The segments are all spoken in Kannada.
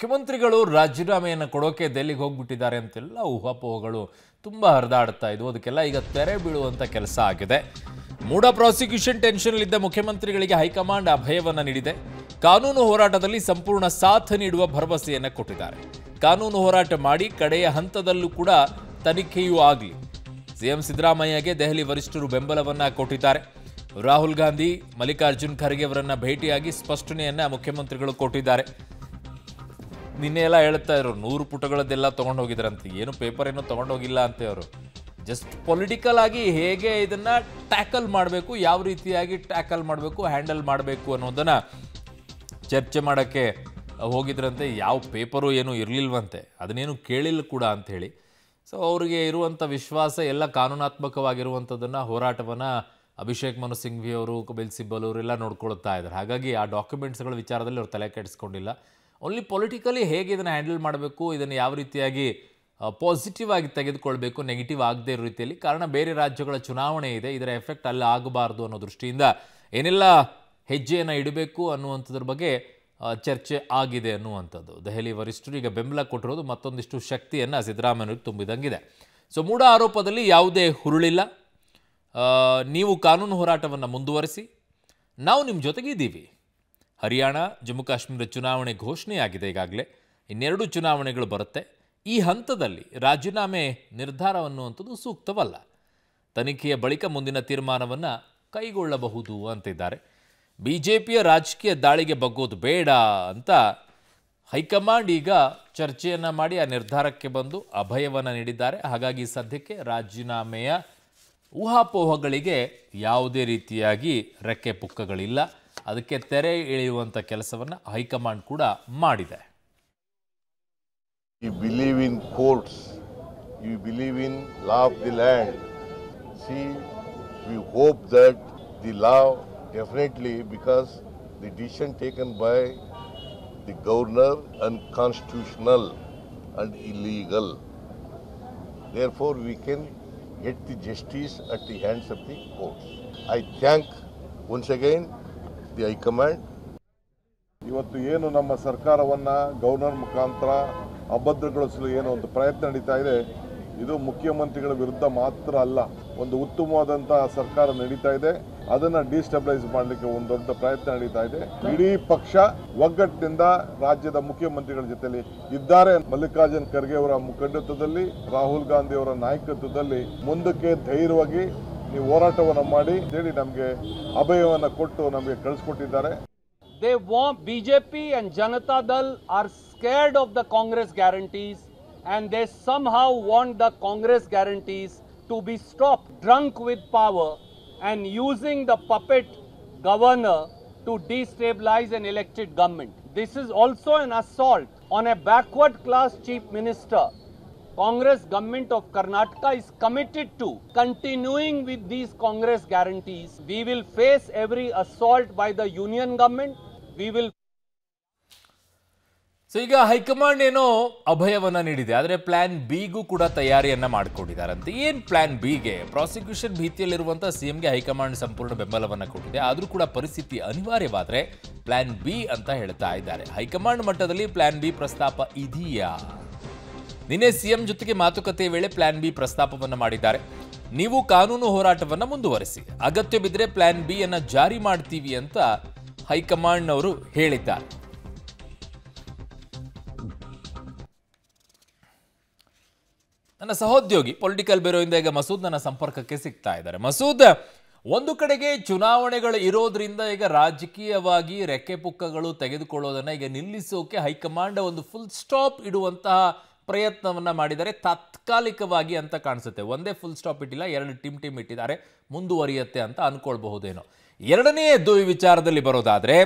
ಮುಖ್ಯಮಂತ್ರಿಗಳು ರಾಜೀನಾಮೆಯನ್ನು ಕೊಡೋಕೆ ದೆಹಲಿಗೆ ಹೋಗ್ಬಿಟ್ಟಿದ್ದಾರೆ ಅಂತೆಲ್ಲ ಊಹಾಪೋಹಗಳು ತುಂಬ ಹರಿದಾಡ್ತಾ ಇದ್ವು ಅದಕ್ಕೆಲ್ಲ ಈಗ ತೆರೆ ಬೀಳುವಂಥ ಕೆಲಸ ಆಗಿದೆ ಮೂಡ ಪ್ರಾಸಿಕ್ಯೂಷನ್ ಟೆನ್ಷನ್ ಇದ್ದ ಮುಖ್ಯಮಂತ್ರಿಗಳಿಗೆ ಹೈಕಮಾಂಡ್ ಅಭಯವನ್ನು ನೀಡಿದೆ ಕಾನೂನು ಹೋರಾಟದಲ್ಲಿ ಸಂಪೂರ್ಣ ಸಾಥ್ ನೀಡುವ ಭರವಸೆಯನ್ನು ಕೊಟ್ಟಿದ್ದಾರೆ ಕಾನೂನು ಹೋರಾಟ ಮಾಡಿ ಕಡೆಯ ಹಂತದಲ್ಲೂ ಕೂಡ ತನಿಖೆಯೂ ಆಗಲಿ ಸಿಎಂ ಸಿದ್ದರಾಮಯ್ಯಗೆ ದೆಹಲಿ ವರಿಷ್ಠರು ಬೆಂಬಲವನ್ನು ಕೊಟ್ಟಿದ್ದಾರೆ ರಾಹುಲ್ ಗಾಂಧಿ ಮಲ್ಲಿಕಾರ್ಜುನ್ ಖರ್ಗೆ ಅವರನ್ನು ಭೇಟಿಯಾಗಿ ಸ್ಪಷ್ಟನೆಯನ್ನು ಮುಖ್ಯಮಂತ್ರಿಗಳು ಕೊಟ್ಟಿದ್ದಾರೆ ನಿನ್ನೆ ಎಲ್ಲ ಹೇಳ್ತಾ ಇದ್ರು ನೂರು ಪುಟಗಳದ್ದೆಲ್ಲ ತೊಗೊಂಡು ಹೋಗಿದ್ರಂತೆ ಏನು ಪೇಪರ್ ಏನು ತೊಗೊಂಡು ಹೋಗಿಲ್ಲ ಅಂತ ಅವರು ಜಸ್ಟ್ ಪೊಲಿಟಿಕಲ್ ಆಗಿ ಹೇಗೆ ಇದನ್ನು ಟ್ಯಾಕಲ್ ಮಾಡಬೇಕು ಯಾವ ರೀತಿಯಾಗಿ ಟ್ಯಾಕಲ್ ಮಾಡಬೇಕು ಹ್ಯಾಂಡಲ್ ಮಾಡಬೇಕು ಅನ್ನೋದನ್ನು ಚರ್ಚೆ ಮಾಡೋಕ್ಕೆ ಹೋಗಿದ್ರಂತೆ ಯಾವ ಪೇಪರು ಏನು ಇರಲಿಲ್ವಂತೆ ಅದನ್ನೇನು ಕೇಳಿಲ್ಲ ಕೂಡ ಅಂಥೇಳಿ ಸೊ ಅವರಿಗೆ ಇರುವಂಥ ವಿಶ್ವಾಸ ಎಲ್ಲ ಕಾನೂನಾತ್ಮಕವಾಗಿರುವಂಥದ್ದನ್ನು ಹೋರಾಟವನ್ನು ಅಭಿಷೇಕ್ ಮನು ಸಿಂಘ್ವಿ ಅವರು ಕಪಿಲ್ ಸಿಬ್ಬಲ್ ಅವರೆಲ್ಲ ನೋಡ್ಕೊಳ್ತಾ ಇದ್ದಾರೆ ಹಾಗಾಗಿ ಆ ಡಾಕ್ಯುಮೆಂಟ್ಸ್ಗಳ ವಿಚಾರದಲ್ಲಿ ಅವ್ರು ತಲೆ ಕೆಡಿಸ್ಕೊಂಡಿಲ್ಲ ಓನ್ಲಿ ಪೊಲಿಟಿಕಲಿ ಹೇಗೆ ಇದನ್ನು ಹ್ಯಾಂಡಲ್ ಮಾಡಬೇಕು ಇದನ್ನು ಯಾವ ರೀತಿಯಾಗಿ ಪಾಸಿಟಿವ್ ಆಗಿ ತೆಗೆದುಕೊಳ್ಬೇಕು ನೆಗೆಟಿವ್ ಆಗದೇ ಇರೋ ರೀತಿಯಲ್ಲಿ ಕಾರಣ ಬೇರೆ ರಾಜ್ಯಗಳ ಚುನಾವಣೆ ಇದೆ ಇದರ ಎಫೆಕ್ಟ್ ಅಲ್ಲಿ ಆಗಬಾರ್ದು ಅನ್ನೋ ದೃಷ್ಟಿಯಿಂದ ಏನೆಲ್ಲ ಹೆಜ್ಜೆಯನ್ನು ಇಡಬೇಕು ಅನ್ನುವಂಥದ್ರ ಬಗ್ಗೆ ಚರ್ಚೆ ಆಗಿದೆ ಅನ್ನುವಂಥದ್ದು ದೆಹಲಿ ವರಿಷ್ಠರು ಈಗ ಬೆಂಬಲ ಕೊಟ್ಟಿರೋದು ಮತ್ತೊಂದಿಷ್ಟು ಶಕ್ತಿಯನ್ನು ಸಿದ್ದರಾಮಯ್ಯವ್ರಿಗೆ ತುಂಬಿದಂಗಿದೆ ಸೊ ಮೂಢ ಆರೋಪದಲ್ಲಿ ಯಾವುದೇ ಹುರುಳಿಲ್ಲ ನೀವು ಕಾನೂನು ಹೋರಾಟವನ್ನು ಮುಂದುವರಿಸಿ ನಾವು ನಿಮ್ಮ ಜೊತೆಗಿದ್ದೀವಿ ಹರಿಯಾಣ ಜಮ್ಮು ಕಾಶ್ಮೀರ ಚುನಾವಣೆ ಘೋಷಣೆಯಾಗಿದೆ ಈಗಾಗಲೇ ಇನ್ನೆರಡು ಚುನಾವಣೆಗಳು ಬರುತ್ತೆ ಈ ಹಂತದಲ್ಲಿ ರಾಜೀನಾಮೆ ನಿರ್ಧಾರ ಅನ್ನುವಂಥದ್ದು ಸೂಕ್ತವಲ್ಲ ತನಿಖೆಯ ಬಳಿಕ ಮುಂದಿನ ತೀರ್ಮಾನವನ್ನು ಕೈಗೊಳ್ಳಬಹುದು ಅಂತಿದ್ದಾರೆ ಬಿ ಜೆ ಪಿಯ ರಾಜಕೀಯ ದಾಳಿಗೆ ಬಗ್ಗೋದು ಬೇಡ ಅಂತ ಹೈಕಮಾಂಡ್ ಈಗ ಚರ್ಚೆಯನ್ನು ಮಾಡಿ ಆ ನಿರ್ಧಾರಕ್ಕೆ ಬಂದು ಅಭಯವನ್ನು ನೀಡಿದ್ದಾರೆ ಹಾಗಾಗಿ ಸದ್ಯಕ್ಕೆ ರಾಜೀನಾಮೆಯ ಊಹಾಪೋಹಗಳಿಗೆ ಯಾವುದೇ ರೀತಿಯಾಗಿ ರೆಕ್ಕೆ ಪುಕ್ಕಗಳಿಲ್ಲ ಅದಕ್ಕೆ ತೆರೆ ಎಳೆಯುವಂಥ ಕೆಲಸವನ್ನು ಹೈಕಮಾಂಡ್ ಕೂಡ ಮಾಡಿದೆ you believe in courts you believe in law of the land see we hope that the law definitely because the decision taken by the governor unconstitutional and illegal therefore we can get the justice at the hands of the courts I thank once again the high command ಇವತ್ತು ಏನು ನಮ್ಮ ಸರ್ಕಾರವನ್ನು ಗವರ್ನರ್ ಮುಖಾಂತರ ಅಭದ್ರಗೊಳಿಸಲು ಏನು ಒಂದು ಪ್ರಯತ್ನ ನಡೀತಾ ಇದೆ ಇದು ಮುಖ್ಯಮಂತ್ರಿಗಳ ವಿರುದ್ಧ ಮಾತ್ರ ಅಲ್ಲ ಒಂದು ಉತ್ತಮವಾದಂತಹ ಸರ್ಕಾರ ನಡೀತಾ ಇದೆ ಅದನ್ನು ಡಿಸ್ಟೆಬಿಲೈಸ್ ಮಾಡಲಿಕ್ಕೆ ಒಂದು ದೊಡ್ಡ ಪ್ರಯತ್ನ ನಡೀತಾ ಇದೆ ಇಡೀ ಪಕ್ಷ ಒಗ್ಗಟ್ಟಿನಿಂದ ರಾಜ್ಯದ ಮುಖ್ಯಮಂತ್ರಿಗಳ ಜೊತೆಯಲ್ಲಿ ಇದ್ದಾರೆ ಮಲ್ಲಿಕಾರ್ಜುನ್ ಖರ್ಗೆ ಅವರ ಮುಖಂಡತ್ವದಲ್ಲಿ ರಾಹುಲ್ ಗಾಂಧಿ ಅವರ ನಾಯಕತ್ವದಲ್ಲಿ ಮುಂದಕ್ಕೆ ಧೈರ್ಯವಾಗಿ they want BJP and Janata Dal are scared of the Congress guarantees and they somehow want the Congress guarantees to be stopped drunk with power and using the puppet governor to destabilize an elected government. This is also an assault on a backward class chief minister Congress government of Karnataka is committed to continuing with these Congress guarantees. We will face every assault by the union government. We will so ಈಗ ಹೈಕಮಾಂಡ್ ಏನೋ ಅಭಯವನ್ನು ನೀಡಿದೆ ಆದರೆ ಪ್ಲ್ಯಾನ್ ಬಿಗೂ ಕೂಡ ತಯಾರಿಯನ್ನು ಮಾಡಿಕೊಂಡಿದ್ದಾರಂತೆ ಏನು ಪ್ಲ್ಯಾನ್ ಬಿಗೆ ಪ್ರಾಸಿಕ್ಯೂಷನ್ ಭೀತಿಯಲ್ಲಿರುವಂಥ ಸಿ ಎಂಗೆ ಹೈಕಮಾಂಡ್ ಸಂಪೂರ್ಣ ಬೆಂಬಲವನ್ನು ಕೊಟ್ಟಿದೆ ಆದರೂ ಕೂಡ ಪರಿಸ್ಥಿತಿ ಅನಿವಾರ್ಯವಾದರೆ ಪ್ಲ್ಯಾನ್ ಬಿ ಅಂತ ಹೇಳ್ತಾ ಇದ್ದಾರೆ ಹೈಕಮಾಂಡ್ ಮಟ್ಟದಲ್ಲಿ ಪ್ಲ್ಯಾನ್ ಬಿ ಪ್ರಸ್ತಾಪ ಇದೆಯಾ ನಿನ್ನೆ ಸಿಎಂ ಜೊತೆಗೆ ಮಾತುಕತೆ ವೇಳೆ ಪ್ಲಾನ್ ಬಿ ಪ್ರಸ್ತಾಪವನ್ನು ಮಾಡಿದ್ದಾರೆ ನೀವು ಕಾನೂನು ಹೋರಾಟವನ್ನು ಮುಂದುವರಿಸಿ ಅಗತ್ಯ ಬಿದ್ದರೆ ಪ್ಲಾನ್ ಬಿ ಅನ್ನ ಜಾರಿ ಮಾಡ್ತೀವಿ ಅಂತ ಅವರು ಹೇಳಿದ್ದಾರೆ ನನ್ನ ಸಹೋದ್ಯೋಗಿ ಪೊಲಿಟಿಕಲ್ ಬ್ಯೂರೋಯಿಂದ ಈಗ ಮಸೂದ್ ನನ್ನ ಸಂಪರ್ಕಕ್ಕೆ ಸಿಗ್ತಾ ಇದ್ದಾರೆ ಮಸೂದ್ ಒಂದು ಕಡೆಗೆ ಚುನಾವಣೆಗಳು ಇರೋದ್ರಿಂದ ಈಗ ರಾಜಕೀಯವಾಗಿ ರೆಕ್ಕೆ ಪುಕ್ಕಗಳು ತೆಗೆದುಕೊಳ್ಳೋದನ್ನ ಈಗ ನಿಲ್ಲಿಸೋಕೆ ಹೈಕಮಾಂಡ್ ಒಂದು ಫುಲ್ ಸ್ಟಾಪ್ ಇಡುವಂತಹ ಪ್ರಯತ್ನವನ್ನು ಮಾಡಿದರೆ ತಾತ್ಕಾಲಿಕವಾಗಿ ಅಂತ ಕಾಣಿಸುತ್ತೆ ಒಂದೇ ಫುಲ್ ಸ್ಟಾಪ್ ಇಟ್ಟಿಲ್ಲ ಎರಡು ಟಿಮ್ ಟಿಮ್ ಇಟ್ಟಿದ್ದಾರೆ ಮುಂದುವರಿಯುತ್ತೆ ಅಂತ ಅಂದ್ಕೊಳ್ಬಹುದೇನೋ ಎರಡನೆಯದ್ದು ಈ ವಿಚಾರದಲ್ಲಿ ಬರೋದಾದರೆ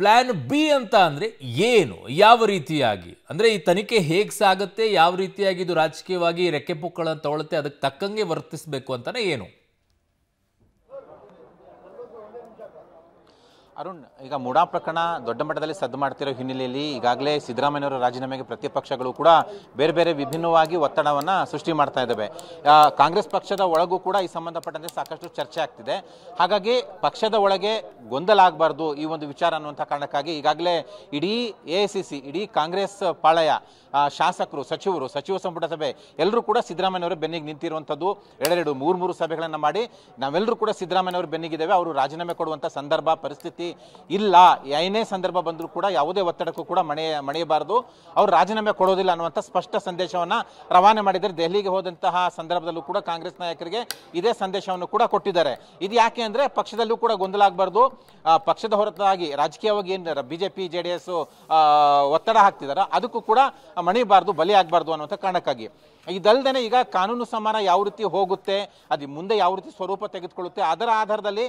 ಪ್ಲ್ಯಾನ್ ಬಿ ಅಂತ ಅಂದರೆ ಏನು ಯಾವ ರೀತಿಯಾಗಿ ಅಂದರೆ ಈ ತನಿಖೆ ಹೇಗೆ ಸಾಗುತ್ತೆ ಯಾವ ರೀತಿಯಾಗಿ ಇದು ರಾಜಕೀಯವಾಗಿ ರೆಕ್ಕೆ ಪುಕ್ಕಳನ್ನು ತಗೊಳುತ್ತೆ ಅದಕ್ಕೆ ತಕ್ಕಂಗೆ ವರ್ತಿಸಬೇಕು ಅಂತಲೇ ಏನು ಅರುಣ್ ಈಗ ಮುಡಾ ಪ್ರಕರಣ ದೊಡ್ಡ ಮಟ್ಟದಲ್ಲಿ ಸದ್ದು ಮಾಡ್ತಿರೋ ಹಿನ್ನೆಲೆಯಲ್ಲಿ ಈಗಾಗಲೇ ಸಿದ್ದರಾಮಯ್ಯವರ ರಾಜೀನಾಮೆಗೆ ಪ್ರತಿಪಕ್ಷಗಳು ಕೂಡ ಬೇರೆ ಬೇರೆ ವಿಭಿನ್ನವಾಗಿ ಒತ್ತಡವನ್ನು ಸೃಷ್ಟಿ ಮಾಡ್ತಾ ಇದ್ದಾವೆ ಕಾಂಗ್ರೆಸ್ ಪಕ್ಷದ ಒಳಗೂ ಕೂಡ ಈ ಸಂಬಂಧಪಟ್ಟಂತೆ ಸಾಕಷ್ಟು ಚರ್ಚೆ ಆಗ್ತಿದೆ ಹಾಗಾಗಿ ಪಕ್ಷದ ಒಳಗೆ ಗೊಂದಲ ಆಗಬಾರ್ದು ಈ ಒಂದು ವಿಚಾರ ಅನ್ನುವಂಥ ಕಾರಣಕ್ಕಾಗಿ ಈಗಾಗಲೇ ಇಡೀ ಎ ಇಡೀ ಕಾಂಗ್ರೆಸ್ ಪಾಳಯ ಶಾಸಕರು ಸಚಿವರು ಸಚಿವ ಸಂಪುಟ ಸಭೆ ಎಲ್ಲರೂ ಕೂಡ ಸಿದ್ದರಾಮಯ್ಯನವರು ಬೆನ್ನಿಗೆ ನಿಂತಿರುವಂಥದ್ದು ಎರಡೆರಡು ಮೂರು ಮೂರು ಸಭೆಗಳನ್ನು ಮಾಡಿ ನಾವೆಲ್ಲರೂ ಕೂಡ ಬೆನ್ನಿಗೆ ಬೆನ್ನಿಗಿದ್ದೇವೆ ಅವರು ರಾಜೀನಾಮೆ ಕೊಡುವಂಥ ಸಂದರ್ಭ ಪರಿಸ್ಥಿತಿ ಮಾಡಿ ಇಲ್ಲ ಏನೇ ಸಂದರ್ಭ ಬಂದರೂ ಕೂಡ ಯಾವುದೇ ಒತ್ತಡಕ್ಕೂ ಕೂಡ ಮಣೆ ಮಣಿಯಬಾರದು ಅವರು ರಾಜೀನಾಮೆ ಕೊಡೋದಿಲ್ಲ ಅನ್ನುವಂಥ ಸ್ಪಷ್ಟ ಸಂದೇಶವನ್ನು ರವಾನೆ ಮಾಡಿದರೆ ದೆಹಲಿಗೆ ಹೋದಂತಹ ಸಂದರ್ಭದಲ್ಲೂ ಕೂಡ ಕಾಂಗ್ರೆಸ್ ನಾಯಕರಿಗೆ ಇದೇ ಸಂದೇಶವನ್ನು ಕೂಡ ಕೊಟ್ಟಿದ್ದಾರೆ ಇದು ಯಾಕೆ ಅಂದರೆ ಪಕ್ಷದಲ್ಲೂ ಕೂಡ ಗೊಂದಲ ಆಗಬಾರ್ದು ಪಕ್ಷದ ಹೊರತಾಗಿ ರಾಜಕೀಯವಾಗಿ ಏನು B J P J D S ಒತ್ತಡ ಹಾಕ್ತಿದ್ದಾರೆ ಅದಕ್ಕೂ ಕೂಡ ಮಣಿಬಾರ್ದು ಬಲಿ ಆಗಬಾರ್ದು ಅನ್ನುವಂಥ ಕಾರಣಕ್ಕಾಗಿ ಇದಲ್ಲದೆ ಈಗ ಕಾನೂನು ಸಮಾನ ಯಾವ ರೀತಿ ಹೋಗುತ್ತೆ ಅದು ಮುಂದೆ ಯಾವ ರೀತಿ ಸ್ವರೂಪ ತೆಗೆದುಕೊಳ್ಳುತ್ತೆ ಅದರ ಆಧಾರದಲ್ಲಿ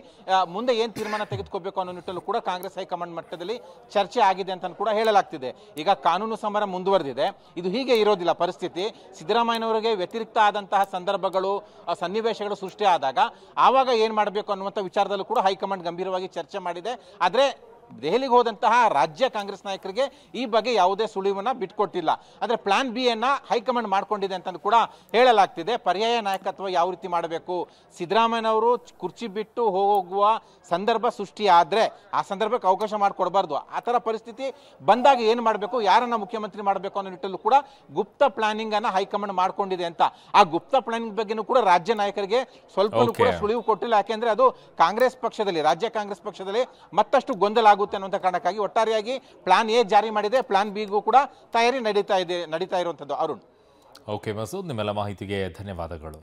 ಮುಂದೆ ಏನು ತೀರ್ಮಾನ ತೆಗೆದುಕೋಬೇಕು ಅನ್ನೋ ನಿಟ್ಟಲ್ಲೂ ಕೂಡ ಕಾಂಗ್ರೆಸ್ ಹೈಕಮಾಂಡ್ ಮಟ್ಟದಲ್ಲಿ ಚರ್ಚೆ ಆಗಿದೆ ಅಂತ ಕೂಡ ಹೇಳಲಾಗ್ತಿದೆ ಈಗ ಕಾನೂನು ಸಮರ ಮುಂದುವರೆದಿದೆ ಇದು ಹೀಗೆ ಇರೋದಿಲ್ಲ ಪರಿಸ್ಥಿತಿ ಸಿದ್ದರಾಮಯ್ಯನವರಿಗೆ ವ್ಯತಿರಿಕ್ತ ಆದಂತಹ ಸಂದರ್ಭಗಳು ಸನ್ನಿವೇಶಗಳು ಸೃಷ್ಟಿಯಾದಾಗ ಆವಾಗ ಏನು ಮಾಡಬೇಕು ಅನ್ನುವಂಥ ವಿಚಾರದಲ್ಲೂ ಕೂಡ ಹೈಕಮಾಂಡ್ ಗಂಭೀರವಾಗಿ ಚರ್ಚೆ ಮಾಡಿದೆ ಆದರೆ ದೆಹಲಿಗೆ ಹೋದಂತಹ ರಾಜ್ಯ ಕಾಂಗ್ರೆಸ್ ನಾಯಕರಿಗೆ ಈ ಬಗ್ಗೆ ಯಾವುದೇ ಸುಳಿವನ್ನ ಬಿಟ್ಕೊಟ್ಟಿಲ್ಲ ಆದ್ರೆ ಪ್ಲಾನ್ ಬಿ ಅನ್ನ ಹೈಕಮಾಂಡ್ ಮಾಡ್ಕೊಂಡಿದೆ ಅಂತಂದು ಕೂಡ ಹೇಳಲಾಗ್ತಿದೆ ಪರ್ಯಾಯ ನಾಯಕತ್ವ ಯಾವ ರೀತಿ ಮಾಡಬೇಕು ಸಿದ್ದರಾಮಯ್ಯನವರು ಕುರ್ಚಿ ಬಿಟ್ಟು ಹೋಗುವ ಸಂದರ್ಭ ಸೃಷ್ಟಿ ಆದ್ರೆ ಆ ಸಂದರ್ಭಕ್ಕೆ ಅವಕಾಶ ಮಾಡಿಕೊಡಬಾರ್ದು ಆ ತರ ಪರಿಸ್ಥಿತಿ ಬಂದಾಗ ಏನು ಮಾಡಬೇಕು ಯಾರನ್ನ ಮುಖ್ಯಮಂತ್ರಿ ಮಾಡಬೇಕು ಅನ್ನೋ ನಿಟ್ಟಲ್ಲೂ ಕೂಡ ಗುಪ್ತ ಅನ್ನ ಹೈಕಮಾಂಡ್ ಮಾಡ್ಕೊಂಡಿದೆ ಅಂತ ಆ ಗುಪ್ತ ಪ್ಲಾನಿಂಗ್ ಬಗ್ಗೆನೂ ಕೂಡ ರಾಜ್ಯ ನಾಯಕರಿಗೆ ಸ್ವಲ್ಪ ಕೂಡ ಸುಳಿವು ಕೊಟ್ಟಿಲ್ಲ ಯಾಕೆಂದ್ರೆ ಅದು ಕಾಂಗ್ರೆಸ್ ಪಕ್ಷದಲ್ಲಿ ರಾಜ್ಯ ಕಾಂಗ್ರೆಸ್ ಪಕ್ಷದಲ್ಲಿ ಮತ್ತಷ್ಟು ಗೊಂದಲ ಆಗುತ್ತೆ ಅನ್ನುವಂಥ ಕಾರಣಕ್ಕಾಗಿ ಒಟ್ಟಾರೆಯಾಗಿ ಪ್ಲಾನ್ ಎ ಜಾರಿ ಮಾಡಿದೆ ಪ್ಲಾನ್ ಬಿಗೂ ಕೂಡ ತಯಾರಿ ನಡೀತಾ ಇದೆ ನಡೀತಾ ಇರುವಂಥದ್ದು ಅರುಣ್ ಓಕೆ ಮಸೂದ್ ನಿಮ್ಮೆಲ್ಲ ಮಾಹಿತಿಗೆ ಧನ್ಯವಾದಗಳು